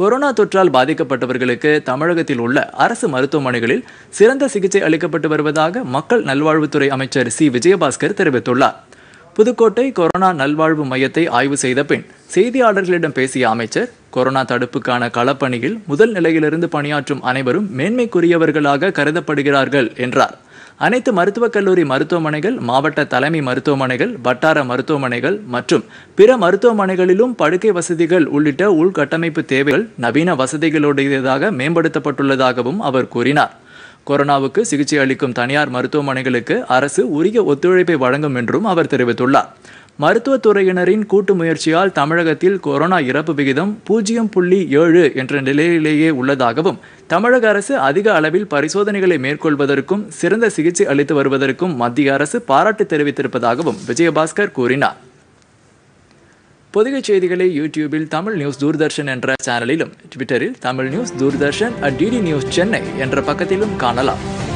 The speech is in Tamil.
கொரோனா தொற்றால் பாதிக்கப்பட்டவர்களுக்கு தமிழகத்தில் உள்ள அரசு மருத்துவமனைகளில் சிறந்த சிகிச்சை அளிக்கப்பட்டு வருவதாக மக்கள் நல்வாழ்வுத்துறை அமைச்சர் சி விஜயபாஸ்கர் தெரிவித்துள்ளார் புதுக்கோட்டை கொரோனா நல்வாழ்வு மையத்தை ஆய்வு செய்த பின் செய்தியாளர்களிடம் பேசிய அமைச்சர் கொரோனா தடுப்புக்கான களப்பணியில் முதல் நிலையிலிருந்து பணியாற்றும் அனைவரும் மேன்மைக்குரியவர்களாக கருதப்படுகிறார்கள் என்றார் அனைத்து மருத்துவக் கல்லூரி மருத்துவமனைகள் மாவட்ட தலைமை மருத்துவமனைகள் வட்டார மருத்துவமனைகள் மற்றும் பிற மருத்துவமனைகளிலும் படுக்கை வசதிகள் உள்ளிட்ட உள்கட்டமைப்பு தேவைகள் நவீன வசதிகளுடையதாக மேம்படுத்தப்பட்டுள்ளதாகவும் அவர் கூறினார் கொரோனாவுக்கு சிகிச்சை அளிக்கும் தனியார் மருத்துவமனைகளுக்கு அரசு உரிய ஒத்துழைப்பை வழங்கும் என்றும் அவர் தெரிவித்துள்ளார் மருத்துவத்துறையினரின் கூட்டு முயற்சியால் தமிழகத்தில் கொரோனா இறப்பு விகிதம் பூஜ்ஜியம் புள்ளி ஏழு என்ற நிலையிலேயே உள்ளதாகவும் தமிழக அரசு அதிக அளவில் பரிசோதனைகளை மேற்கொள்வதற்கும் சிறந்த சிகிச்சை அளித்து வருவதற்கும் மத்திய அரசு பாராட்டு தெரிவித்திருப்பதாகவும் விஜயபாஸ்கர் கூறினார் பொதுகை செய்திகளை யூடியூபில் தமிழ் நியூஸ் தூர்தர்ஷன் என்ற சேனலிலும் ட்விட்டரில் Tamil news Doordarshan at DD news Chennai என்ற பக்கத்திலும் காணலாம்